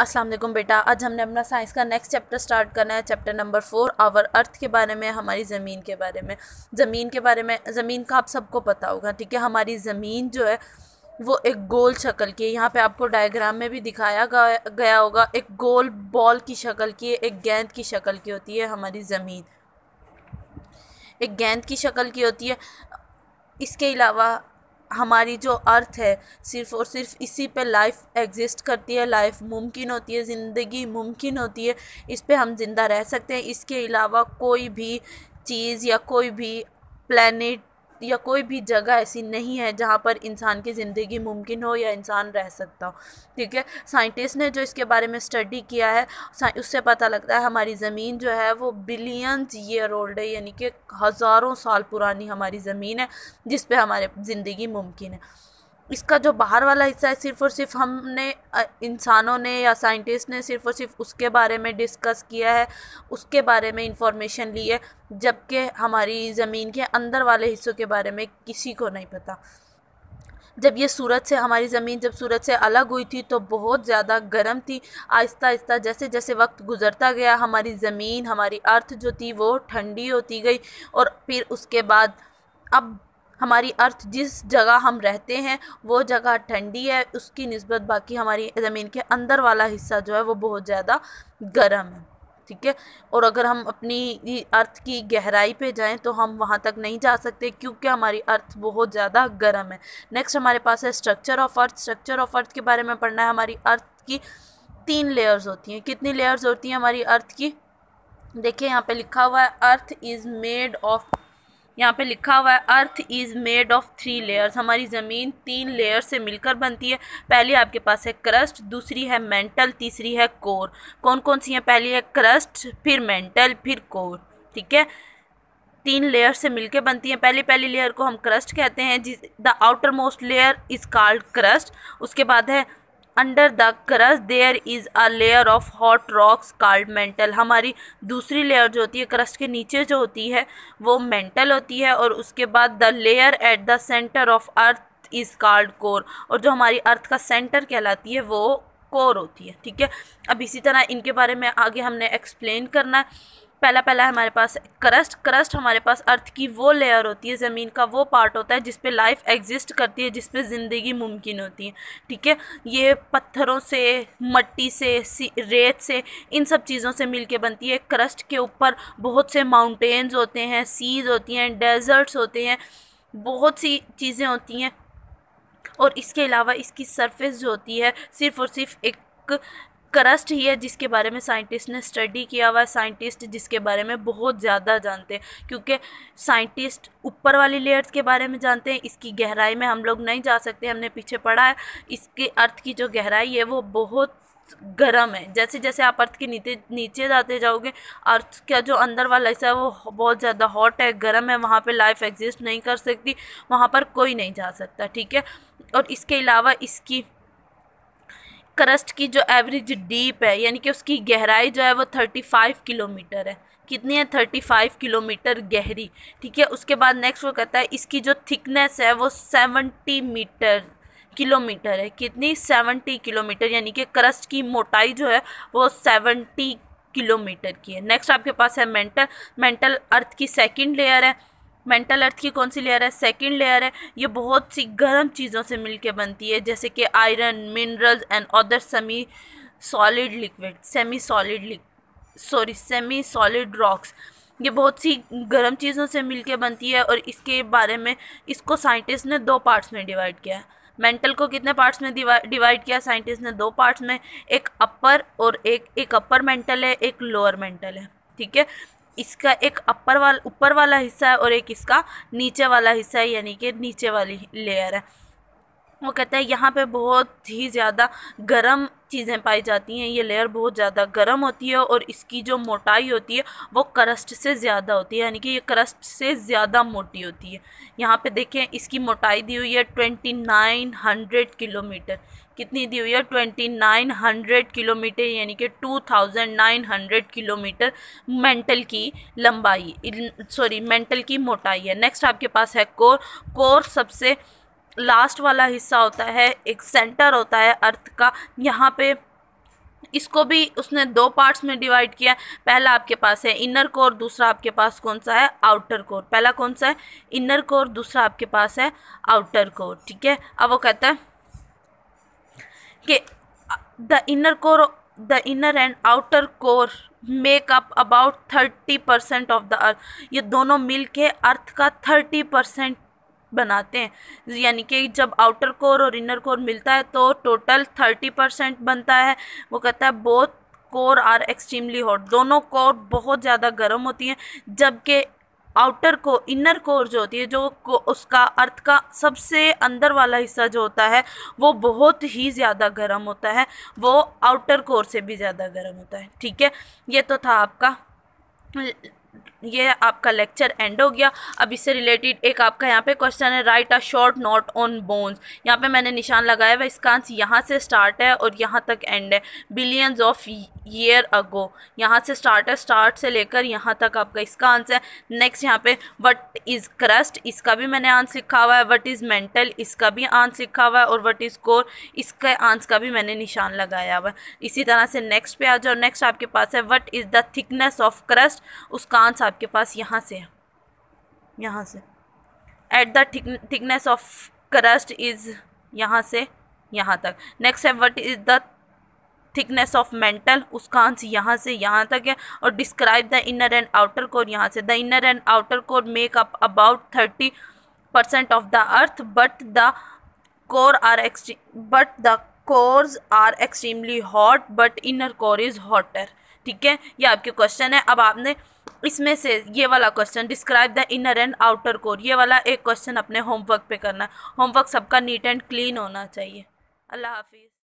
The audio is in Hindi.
अस्सलाम वालेकुम बेटा आज हमने अपना साइंस का नेक्स्ट चैप्टर स्टार्ट करना है chapter number four our earth के बारे में हमारी ज़मीन के बारे में ज़मीन के बारे में ज़मीन का आप सबको पता होगा ठीक है हमारी ज़मीन जो है वो एक गोल शक्ल की है यहाँ पे आपको डायग्राम में भी दिखाया गया होगा एक गोल बॉल की शक्ल की एक गेंद की शक्ल की होती है हमारी ज़मीन एक गेंद की शक्ल की होती है इसके अलावा हमारी जो अर्थ है सिर्फ और सिर्फ इसी पे लाइफ एग्जिस्ट करती है लाइफ मुमकिन होती है ज़िंदगी मुमकिन होती है इस पे हम ज़िंदा रह सकते हैं इसके अलावा कोई भी चीज़ या कोई भी प्लानट या कोई भी जगह ऐसी नहीं है जहाँ पर इंसान की ज़िंदगी मुमकिन हो या इंसान रह सकता हो ठीक है साइंटिस्ट ने जो इसके बारे में स्टडी किया है उससे पता लगता है हमारी ज़मीन जो है वो बिलियंस ईयर ओल्ड है यानी कि हज़ारों साल पुरानी हमारी ज़मीन है जिस पर हमारे ज़िंदगी मुमकिन है इसका जो बाहर वाला हिस्सा है सिर्फ और सिर्फ हमने इंसानों ने या साइंटिस्ट ने सिर्फ और सिर्फ उसके बारे में डिस्कस किया है उसके बारे में इंफॉर्मेशन ली है जबकि हमारी ज़मीन के अंदर वाले हिस्सों के बारे में किसी को नहीं पता जब ये सूरज से हमारी ज़मीन जब सूरज से अलग हुई थी तो बहुत ज़्यादा गर्म थी आहिस्ता आहिस्ता जैसे जैसे वक्त गुजरता गया हमारी ज़मीन हमारी अर्थ जो थी वो ठंडी होती गई और फिर उसके बाद अब हमारी अर्थ जिस जगह हम रहते हैं वो जगह ठंडी है उसकी नस्बत बाकी हमारी ज़मीन के अंदर वाला हिस्सा जो है वो बहुत ज़्यादा गर्म है ठीक है और अगर हम अपनी अर्थ की गहराई पे जाएं तो हम वहाँ तक नहीं जा सकते क्योंकि हमारी अर्थ बहुत ज़्यादा गर्म है नेक्स्ट हमारे पास है structure of earth structure of earth के बारे में पढ़ना है हमारी अर्थ की तीन लेयर्स होती हैं कितनी लेयर्स होती हैं हमारी अर्थ की देखिए यहाँ पे लिखा हुआ है अर्थ इज़ मेड ऑफ यहाँ पे लिखा हुआ है earth is made of three layers हमारी ज़मीन तीन लेयर से मिलकर बनती है पहली आपके पास है क्रस्ट दूसरी है मेंटल तीसरी है कोर कौन कौन सी है पहली है क्रस्ट फिर मेंटल फिर कोर ठीक है तीन लेयर से मिलकर बनती हैं पहली पहली लेयर को हम क्रस्ट कहते हैं जिस the outermost layer is called crust उसके बाद है under the crust there is a layer of hot rocks called mantle हमारी दूसरी लेयर जो होती है क्रस्ट के नीचे जो होती है वो मेंटल होती है और उसके बाद the layer at the centre of earth is called core और जो हमारी अर्थ का सेंटर कहलाती है वो कोर होती है ठीक है अब इसी तरह इनके बारे में आगे हमने एक्सप्लेन करना है पहला पहला हमारे पास क्रस्ट क्रस्ट हमारे पास अर्थ की वो लेयर होती है ज़मीन का वो पार्ट होता है जिस पे लाइफ एग्जिस्ट करती है जिस पे ज़िंदगी मुमकिन होती है ठीक है ये पत्थरों से मट्टी से रेत से इन सब चीज़ों से मिलके बनती है क्रस्ट के ऊपर बहुत से माउंटेन्स होते हैं सीज होती हैं डेजर्ट्स होते हैं बहुत सी चीज़ें होती हैं और इसके अलावा इसकी सरफेस जो होती है सिर्फ़ और सिर्फ एक क्रस्ट ही है जिसके बारे में साइंटिस्ट ने स्टडी किया हुआ है साइंटिस्ट जिसके बारे में बहुत ज़्यादा जानते हैं क्योंकि साइंटिस्ट ऊपर वाली लेयर्स के बारे में जानते हैं इसकी गहराई में हम लोग नहीं जा सकते हमने पीछे पढ़ा है इसके अर्थ की जो गहराई है वो बहुत गर्म है जैसे जैसे आप अर्थ के नीचे नीचे जाते जाओगे अर्थ का जो अंदर वाला हिस्सा है वो बहुत ज़्यादा हॉट है गर्म है वहाँ पे लाइफ एग्जिस्ट नहीं कर सकती वहाँ पर कोई नहीं जा सकता ठीक है और इसके अलावा इसकी क्रस्ट की जो एवरेज डीप है यानी कि उसकी गहराई जो है वो थर्टी फाइव किलोमीटर है कितनी है थर्टी फाइव किलोमीटर गहरी ठीक है उसके बाद नेक्स्ट वो कहता है इसकी जो थिकनेस है वो सेवनटी मीटर किलोमीटर है कितनी सेवनटी किलोमीटर यानी कि क्रस्ट की मोटाई जो है वो सेवनटी किलोमीटर की है नेक्स्ट आपके पास है मेंटल मेंटल अर्थ की सेकेंड लेयर है मेंटल अर्थ की कौन सी लेयर है सेकंड लेयर है ये बहुत सी गर्म चीज़ों से मिलके बनती है जैसे कि iron minerals and other semi solid liquid semi solid sorry semi solid rocks ये बहुत सी गर्म चीज़ों से मिलके बनती है और इसके बारे में इसको साइंटिस्ट ने दो पार्ट्स में डिवाइड किया है मेंटल को कितने पार्ट्स में डिवाइड किया साइंटिस्ट ने दो पार्ट्स में एक अपर और एक एक अपर मेंटल है एक लोअर मेंटल है ठीक है इसका एक अपर वाला ऊपर वाला हिस्सा है और एक इसका नीचे वाला हिस्सा है यानी कि नीचे वाली लेयर है वो कहता है यहाँ पे बहुत ही ज़्यादा गर्म चीज़ें पाई जाती हैं ये लेयर बहुत ज़्यादा गर्म होती है और इसकी जो मोटाई होती है वो क्रस्ट से ज़्यादा होती है यानी कि ये क्रस्ट से ज़्यादा मोटी होती है यहाँ पे देखें इसकी मोटाई दी हुई है ट्वेंटी नाइन हंड्रेड किलोमीटर कितनी दी हुई है ट्वेंटी नाइन हंड्रेड किलोमीटर यानी कि two thousand nine hundred kilometre mantle की लंबाई सॉरी मेंटल की मोटाई है नेक्स्ट आपके पास है कोर कोर सबसे लास्ट वाला हिस्सा होता है एक सेंटर होता है अर्थ का यहाँ पे इसको भी उसने दो पार्ट्स में डिवाइड किया पहला आपके पास है इनर कोर दूसरा आपके पास कौन सा है आउटर कोर पहला कौन सा है इनर कोर दूसरा आपके पास है आउटर कोर ठीक है अब वो कहता है कि the inner core the inner and outer core make up about thirty percent of the earth ये दोनों मिल के अर्थ का थर्टी परसेंट बनाते हैं यानी कि जब आउटर कोर और इनर कोर मिलता है तो टोटल थर्टी परसेंट बनता है वो कहता है both core are extremely hot दोनों कोर बहुत ज़्यादा गर्म होती हैं जबकि आउटर कोर इनर कोर जो होती है जो उसका अर्थ का सबसे अंदर वाला हिस्सा जो होता है वो बहुत ही ज़्यादा गर्म होता है वो आउटर कोर से भी ज़्यादा गर्म होता है ठीक है ये तो था आपका ये आपका लेक्चर एंड हो गया अब इससे रिलेटेड एक आपका यहाँ पे क्वेश्चन है write a short note on bones यहाँ पे मैंने निशान लगाया हुआ इसका आंसर यहाँ से स्टार्ट है और यहाँ तक एंड है बिलियंस ऑफ ईयर अगो यहाँ से स्टार्ट है स्टार्ट से लेकर यहाँ तक आपका इसका आंसर है नेक्स्ट यहाँ पे वट इज़ क्रस्ट इसका भी मैंने आंस लिखा हुआ है वट इज़ मेंटल इसका भी आंस लिखा हुआ है और वट इज़ कोर इसका आंस का भी मैंने निशान लगाया हुआ है इसी तरह से नेक्स्ट पे आ जाओ नेक्स्ट आपके पास है what is the thickness of crust उसका चांस आपके पास यहाँ से है यहाँ से at the thickness of crust is यहाँ से यहाँ तक नेक्स्ट है what is the thickness of mantle उसका आंसर यहाँ से यहाँ तक है और describe the inner and outer core यहाँ से the inner and outer core make up about thirty percent of the earth but the core are एक्सट्री but the cores are extremely hot but inner core is hotter ठीक है ये आपके क्वेश्चन है अब आपने इसमें से ये वाला question describe the inner and outer core ये वाला एक क्वेश्चन अपने होमवर्क पे करना है होमवर्क सबका नीट एंड क्लीन होना चाहिए अल्लाह हाफिज़